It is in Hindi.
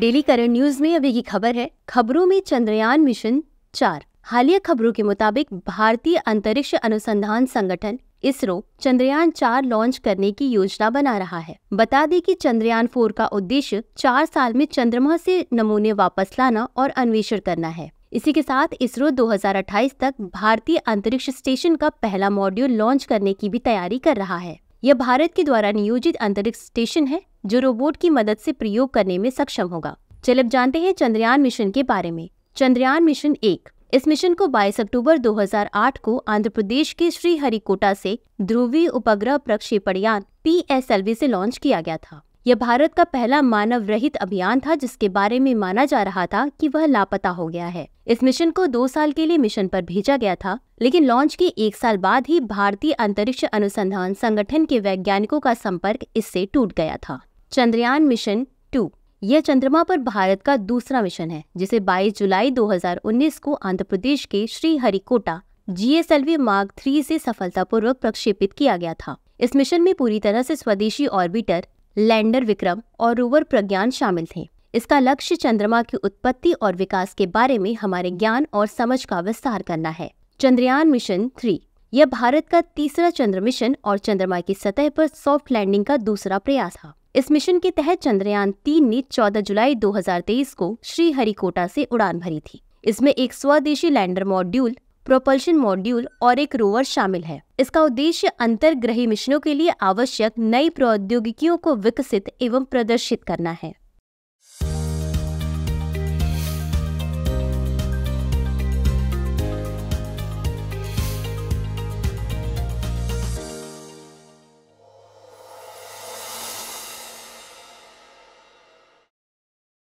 डेली करंट न्यूज में अभी की खबर है खबरों में चंद्रयान मिशन चार हालिया खबरों के मुताबिक भारतीय अंतरिक्ष अनुसंधान संगठन इसरो चंद्रयान चार लॉन्च करने की योजना बना रहा है बता दें कि चंद्रयान फोर का उद्देश्य चार साल में चंद्रमा से नमूने वापस लाना और अन्वेषण करना है इसी के साथ इसरो 2028 तक भारतीय अंतरिक्ष स्टेशन का पहला मॉड्यूल लॉन्च करने की भी तैयारी कर रहा है यह भारत के द्वारा नियोजित अंतरिक्ष स्टेशन है जो रोबोट की मदद से प्रयोग करने में सक्षम होगा चलिए अब जानते हैं चंद्रयान मिशन के बारे में चंद्रयान मिशन एक इस मिशन को 22 अक्टूबर 2008 को आंध्र प्रदेश के श्रीहरिकोटा से ध्रुवीय उपग्रह प्रक्षेपण यान पी से लॉन्च किया गया था यह भारत का पहला मानव रहित अभियान था जिसके बारे में माना जा रहा था कि वह लापता हो गया है इस मिशन को दो साल के लिए मिशन पर भेजा गया था लेकिन लॉन्च के एक साल बाद ही भारतीय अंतरिक्ष अनुसंधान संगठन के वैज्ञानिकों का संपर्क इससे टूट गया था चंद्रयान मिशन टू यह चंद्रमा पर भारत का दूसरा मिशन है जिसे 22 जुलाई 2019 को आंध्र प्रदेश के श्रीहरिकोटा जीएसएलवी मार्ग थ्री से सफलतापूर्वक प्रक्षेपित किया गया था इस मिशन में पूरी तरह से स्वदेशी ऑर्बिटर लैंडर विक्रम और रोवर प्रज्ञान शामिल थे इसका लक्ष्य चंद्रमा की उत्पत्ति और विकास के बारे में हमारे ज्ञान और समझ का विस्तार करना है चंद्रयान मिशन थ्री यह भारत का तीसरा चंद्र मिशन और चंद्रमा की सतह पर सॉफ्ट लैंडिंग का दूसरा प्रयास था इस मिशन के तहत चंद्रयान तीन ने 14 जुलाई 2023 को श्रीहरिकोटा से उड़ान भरी थी इसमें एक स्वदेशी लैंडर मॉड्यूल प्रोपल्शन मॉड्यूल और एक रोवर शामिल है इसका उद्देश्य अंतरग्रही मिशनों के लिए आवश्यक नई प्रौद्योगिकियों को विकसित एवं प्रदर्शित करना है